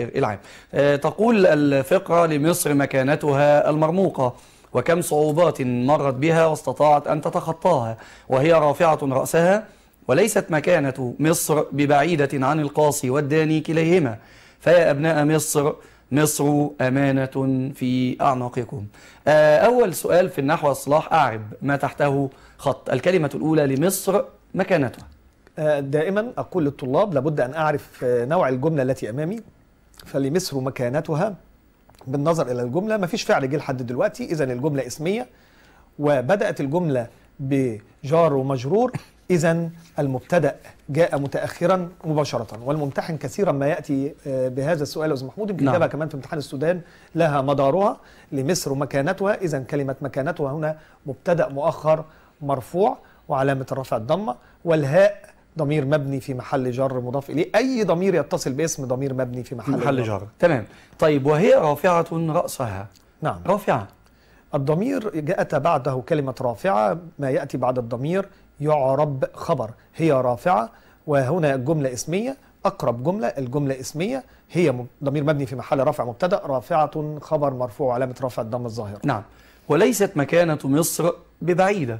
العام آه، تقول الفقرة لمصر مكانتها المرموقة وكم صعوبات مرت بها واستطاعت أن تتخطاها وهي رافعة رأسها وليست مكانة مصر ببعيدة عن القاصي والداني كليهما فيا أبناء مصر مصر أمانة في أعناقكم آه، أول سؤال في النحو الصلاح أعرب ما تحته خط الكلمة الأولى لمصر مكانتها آه، دائما أقول للطلاب لابد أن أعرف نوع الجملة التي أمامي فلمصر مكانتها بالنظر إلى الجملة مفيش فعل جه لحد دلوقتي إذا الجملة اسمية وبدأت الجملة بجار ومجرور إذا المبتدأ جاء متأخرا مباشرة والممتحن كثيرا ما يأتي آه، بهذا السؤال أستاذ محمود يمكن نعم. كمان في امتحان السودان لها مدارها لمصر مكانتها إذا كلمة مكانتها هنا مبتدأ مؤخر مرفوع وعلامة الرفع الضمة والهاء ضمير مبني في محل جر مضاف اليه اي ضمير يتصل باسم ضمير مبني في محل, في محل جر تمام طيب وهي رافعه راسها نعم رافعه الضمير جاءت بعده كلمه رافعه ما ياتي بعد الضمير يعرب خبر هي رافعه وهنا جمله اسميه اقرب جمله الجمله اسميه هي ضمير مبني في محل رفع مبتدا رافعه خبر مرفوع علامه رفع الضم الظاهره نعم وليست مكانه مصر ببعيده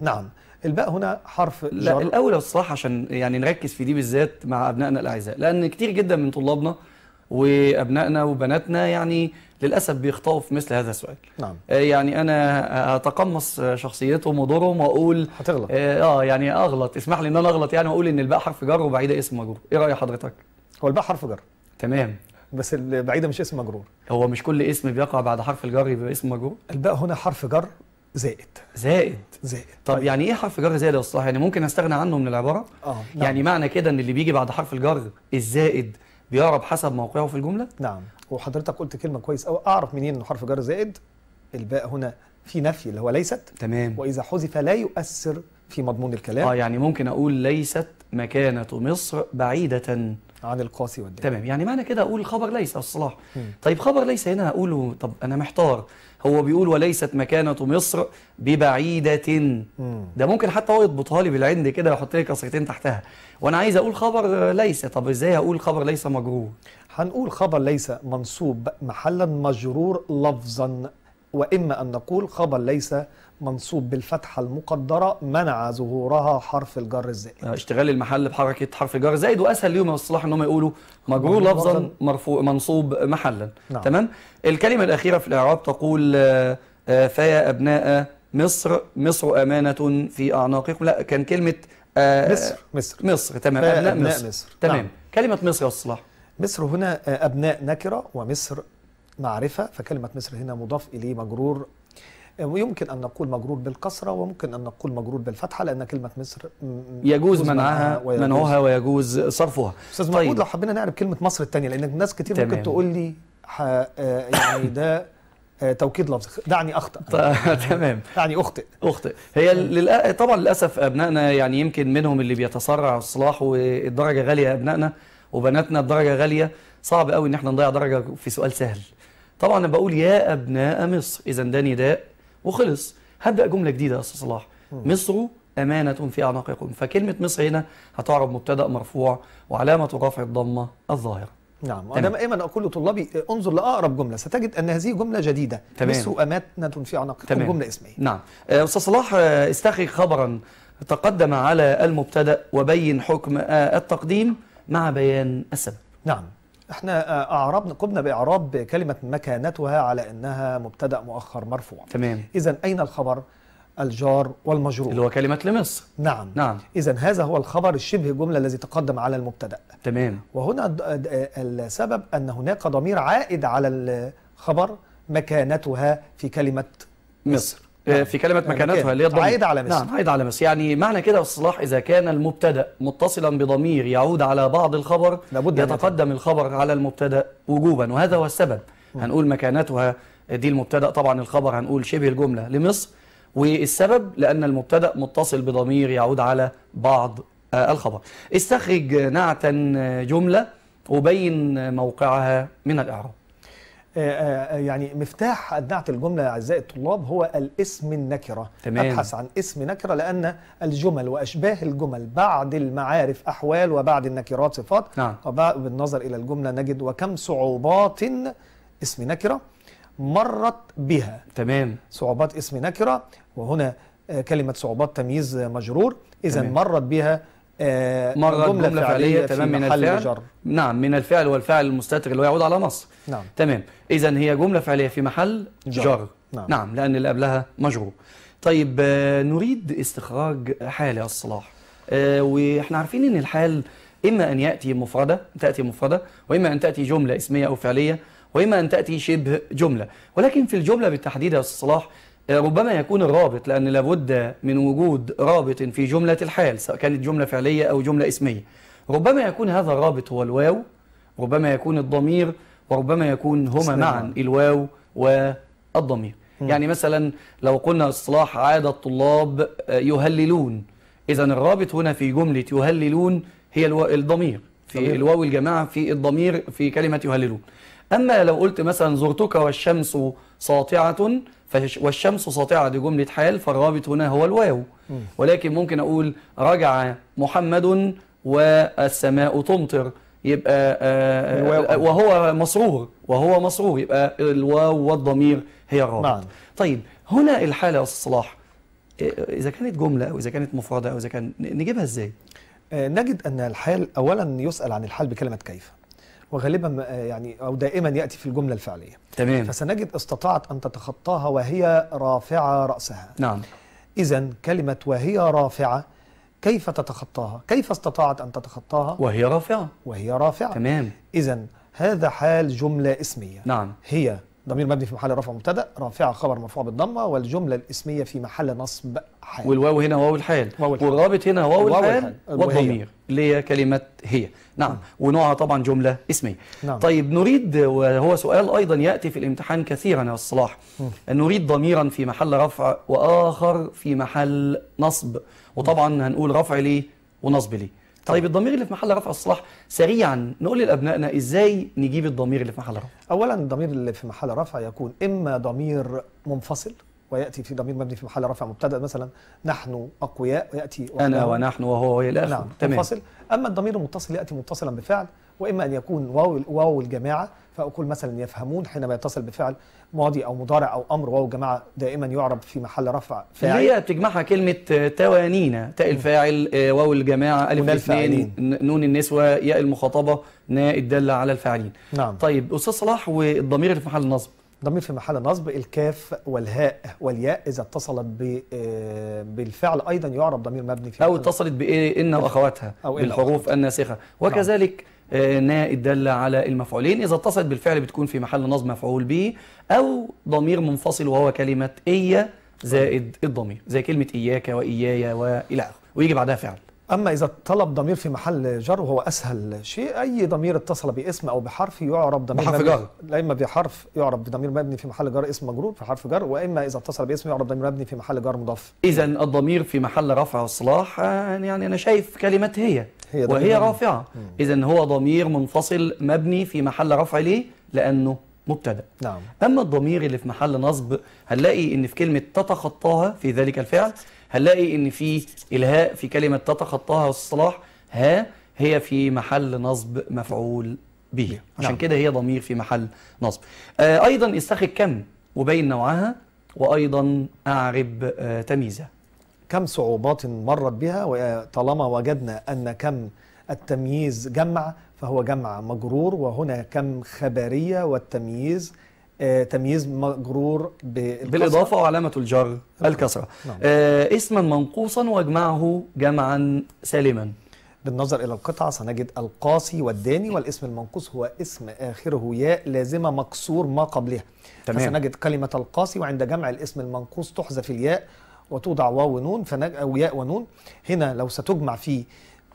نعم الباء هنا حرف لا الاول الصح عشان يعني نركز في دي بالذات مع ابنائنا الاعزاء لان كتير جدا من طلابنا وابنائنا وبناتنا يعني للاسف بيخطئوا في مثل هذا السؤال نعم آه، يعني انا اتقمص شخصيتهم ودورهم واقول هتغلط آه،, اه يعني اغلط اسمح لي ان انا اغلط يعني واقول ان الباء حرف جر وبعيده اسم مجرور ايه راي حضرتك هو الباء حرف جر تمام بس البعيده مش اسم مجرور هو مش كل اسم بيقع بعد حرف الجر يبقى اسم مجرور الباء هنا حرف جر زائد زائد زائد طب طيب. يعني ايه حرف جر زائد يا استاذ يعني ممكن استغنى عنه من العباره اه نعم. يعني معنى كده ان اللي بيجي بعد حرف الجر الزائد بيعرب حسب موقعه في الجمله نعم وحضرتك قلت كلمه كويس قوي اعرف منين ان حرف جر زائد الباء هنا في نفي اللي هو ليست تمام واذا حذف لا يؤثر في مضمون الكلام اه يعني ممكن اقول ليست مكانه مصر بعيده عن القاسي والدين تمام يعني معنى كده اقول الخبر ليس الصلاح طيب خبر ليس هنا هقوله طب انا محتار هو بيقول وليست مكانه مصر ببعيده مم. ده ممكن حتى هو يضبطها لي بالعند كده ويحط لي كسرتين تحتها وانا عايز اقول خبر ليس طب ازاي هقول خبر ليس مجرور هنقول خبر ليس منصوب محلا مجرور لفظا وإما أن نقول خبر ليس منصوب بالفتحة المقدرة منع ظهورها حرف الجر الزائد آه، اشتغال المحل بحركة حرف الجر الزائد وأسهل ليهم يا أستاذ إن هم يقولوا مجرور لفظا مرفوع منصوب محلا نعم. تمام الكلمة الأخيرة في الإعراب تقول آه، آه، فيا أبناء مصر مصر أمانة في أعناقكم لا كان كلمة مصر مصر مصر تمام أبناء, أبناء مصر. مصر تمام نعم. كلمة مصر يا أستاذ مصر هنا أبناء نكرة ومصر معرفة فكلمة مصر هنا مضاف إليه مجرور ويمكن آه، أن نقول مجرور بالكسرة وممكن أن نقول مجرور بالفتحة لأن كلمة مصر يجوز منعها ويجوز منعها ويجوز صرفها أستاذ طيب. محمود لو حبينا نعرف كلمة مصر الثانية لأن الناس كتير ممكن تقول لي آه، يعني ده آه، توكيد لفظ دعني اخطا طيب، تمام دعني اخطئ اخطئ هي للأ... طبعا للاسف ابنائنا يعني يمكن منهم اللي بيتسرع الصلاح والدرجه غاليه ابنائنا وبناتنا الدرجه غاليه صعب قوي ان احنا نضيع درجه في سؤال سهل طبعا انا بقول يا ابناء مصر اذا ده نداء وخلص هبدا جمله جديده يا استاذ صلاح مصر امانه في اعناقكم فكلمه مصر هنا هتعرب مبتدا مرفوع وعلامه رفع الضمه الظاهره نعم وانا دائما اقول لطلابي انظر لاقرب جمله ستجد ان هذه جمله جديده تمام. مصر امانه في اعناقكم تمام. جمله اسميه نعم آه، استاذ صلاح آه، استخرج خبرا تقدم على المبتدا وبين حكم آه، التقديم مع بيان السبب نعم احنا اعربنا قمنا باعراب كلمه مكانتها على انها مبتدا مؤخر مرفوع تمام اذا اين الخبر الجار والمجرور اللي هو كلمة لمصر نعم نعم إذا هذا هو الخبر الشبه جملة الذي تقدم على المبتدأ تمام وهنا السبب أن هناك ضمير عائد على الخبر مكانتها في كلمة مصر, مصر. نعم. في كلمة يعني مكانتها اللي هي الضمير عايد على مس نعم عايد على مس يعني معنى كده الصلاح إذا كان المبتدأ متصلا بضمير يعود على بعض الخبر لابد يتقدم الخبر على المبتدأ وجوبا وهذا هو السبب هنقول مكانتها دي المبتدأ طبعا الخبر هنقول شبه الجملة لمصر والسبب لأن المبتدأ متصل بضمير يعود على بعض آه، الخبر استخرج نعتا آه، جملة وبين موقعها من الإعراب آه، آه، آه، يعني مفتاح أبدعت الجملة يا أعزائي الطلاب هو الاسم النكرة تمام. أبحث عن اسم نكرة لأن الجمل وأشباه الجمل بعد المعارف أحوال وبعد النكرات صفات نعم. وبالنظر إلى الجملة نجد وكم صعوبات اسم نكرة مرت بها تمام صعوبات اسم نكرة وهنا كلمة صعوبات تمييز مجرور إذا مرت بها آه، مرة جملة فعلية, فعلية تمام من الفعل جر. نعم من الفعل والفعل المستتر اللي هو يعود على نص نعم تمام إذا هي جملة فعلية في محل جر, جر. نعم. نعم لأن اللي قبلها مجرور طيب آه، نريد استخراج حال يا الصلاح أه واحنا عارفين ان الحال اما ان ياتي مفرده تاتي مفرده واما ان تاتي جمله اسميه او فعليه واما ان تاتي شبه جمله ولكن في الجمله بالتحديد يا استاذ صلاح ربما يكون الرابط لأن لابد من وجود رابط في جملة الحال سواء كانت جملة فعلية أو جملة اسمية ربما يكون هذا الرابط هو الواو ربما يكون الضمير وربما يكون هما معا الواو والضمير م. يعني مثلا لو قلنا اصطلاح عاد الطلاب آه، يهللون إذا الرابط هنا في جملة يهللون هي الضمير في ضمير. الواو الجماعة في الضمير في كلمة يهللون أما لو قلت مثلا زرتك والشمس ساطعة والشمس ساطعة دي جملة حال فالرابط هنا هو الواو ولكن ممكن أقول رجع محمد والسماء تمطر يبقى آه، آه، وهو مسرور وهو مسرور يبقى الواو والضمير هي الرابط نعم. طيب هنا الحالة يا أستاذ صلاح إيه، إذا كانت جملة أو إذا كانت مفردة أو إذا كان نجيبها إزاي؟ آه، نجد أن الحال أولا يسأل عن الحال بكلمة كيف وغالبا يعني او دائما ياتي في الجمله الفعليه تمام فسنجد استطاعت ان تتخطاها وهي رافعه راسها نعم اذا كلمه وهي رافعه كيف تتخطاها كيف استطاعت ان تتخطاها وهي رافعه وهي رافعه تمام اذا هذا حال جمله اسميه نعم هي ضمير مبني في محل رفع مبتدا رافعه خبر مرفوع بالضمه والجمله الاسميه في محل نصب حال والواو هنا واو الحال والرابط هنا واو الحال والضمير اللي هي كلمه هي نعم م. ونوعها طبعا جمله اسميه نعم. طيب نريد وهو سؤال ايضا ياتي في الامتحان كثيرا يا الصلاح نريد ضميرا في محل رفع واخر في محل نصب وطبعا هنقول رفع ليه ونصب ليه طيب الضمير اللي في محل رفع الصلاح سريعا نقول لابنائنا ازاي نجيب الضمير اللي في محل رفع اولا الضمير اللي في محل رفع يكون اما ضمير منفصل وياتي في ضمير مبني في محل رفع مبتدا مثلا نحن اقوياء وياتي انا ونحن وهو الى اخره نعم تمام منفصل اما الضمير المتصل ياتي متصلا بفعل واما ان يكون واو واو الجماعه فاقول مثلا يفهمون حينما يتصل بفعل ماضي او مضارع او امر واو الجماعه دائما يعرب في محل رفع فاعل اللي هي بتجمعها كلمه توانينا تاء الفاعل آه، واو الجماعه الف الاثنين نون النسوه ياء المخاطبه ناء الداله على الفاعلين نعم طيب استاذ صلاح والضمير اللي في محل نصب ضمير في محل نصب الكاف والهاء والياء اذا اتصلت آه، بالفعل ايضا يعرب ضمير مبني في او اتصلت بايه ان واخواتها أو بالحروف الناسخه نعم. وكذلك آه، ناء الداله على المفعولين اذا اتصلت بالفعل بتكون في محل نصب مفعول به او ضمير منفصل وهو كلمه ايه زائد الضمير زي كلمه اياك واياي والى اخره ويجي بعدها فعل أما إذا طلب ضمير في محل جر وهو أسهل شيء أي ضمير اتصل باسم أو بحرف يعرب ضمير بحرف جر إما بحرف يعرب بضمير مبني في محل جر اسم مجرور في حرف جر وإما إذا اتصل باسم يعرب ضمير مبني في محل جر مضاف إذا الضمير في محل رفع الصلاح آه، يعني أنا شايف كلمة هي, هي وهي رافعة إذا هو ضمير منفصل مبني في محل رفع ليه؟ لأنه مبتدا نعم. اما الضمير اللي في محل نصب هنلاقي ان في كلمه تتخطاها في ذلك الفعل هنلاقي ان في الهاء في كلمه تتخطاها الصلاح ها هي في محل نصب مفعول به نعم. عشان نعم. كده هي ضمير في محل نصب آه ايضا استخ كم وبين نوعها وايضا اعرب آه تمييزها كم صعوبات مرت بها وطالما وجدنا ان كم التمييز جمع فهو جمع مجرور وهنا كم خبريه والتمييز آه، تمييز مجرور بالاضافه وعلامه الجر نعم. الكسره نعم. آه اسما منقوصا واجمعه جمعا سالما بالنظر الى القطعه سنجد القاسي والداني والاسم المنقوص هو اسم اخره ياء لازمه مكسور ما قبلها تمام. فسنجد كلمه القاسي وعند جمع الاسم المنقوص تحذف الياء وتوضع واو ونون فنج... او ياء ونون هنا لو ستجمع في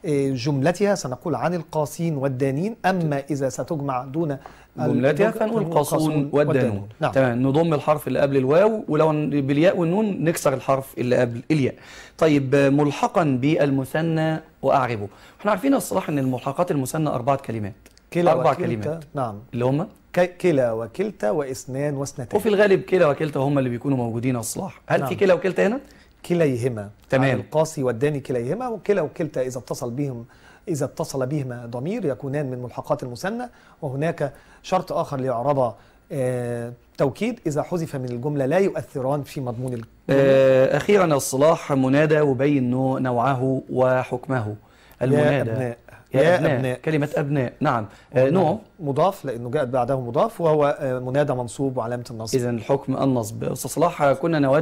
آه، جملتها سنقول عن القاسين والدانين أما إذا ستجمع دون جملتها فنقول القاسون والدانون نعم. تمام نضم الحرف اللي قبل الواو ولو بالياء والنون نكسر الحرف اللي قبل الياء طيب ملحقا بالمثنى وأعربه احنا عارفين الصراحة أن الملحقات المثنى أربعة كلمات كلا أربع وكلتا. كلمات نعم اللي هم كلا وكلتا واثنان واثنتان وفي الغالب كلا وكلتا هم اللي بيكونوا موجودين الصلاح هل نعم. في كلا وكلتا هنا؟ كليهما تمام القاسي والداني كليهما وكلا وكلتا إذا اتصل بهم إذا اتصل بهما ضمير يكونان من ملحقات المثنى وهناك شرط آخر لاعراب آه، توكيد إذا حذف من الجملة لا يؤثران في مضمون الجملة آه، أخيرا الصلاح منادى وبين نوعه وحكمه المنادى يا أبناء يا, أبناء. أبناء كلمة أبناء نعم آه نوع مضاف لأنه جاءت بعده مضاف وهو آه، منادى منصوب وعلامة النصب إذا الحكم النصب أستاذ صلاح كنا نود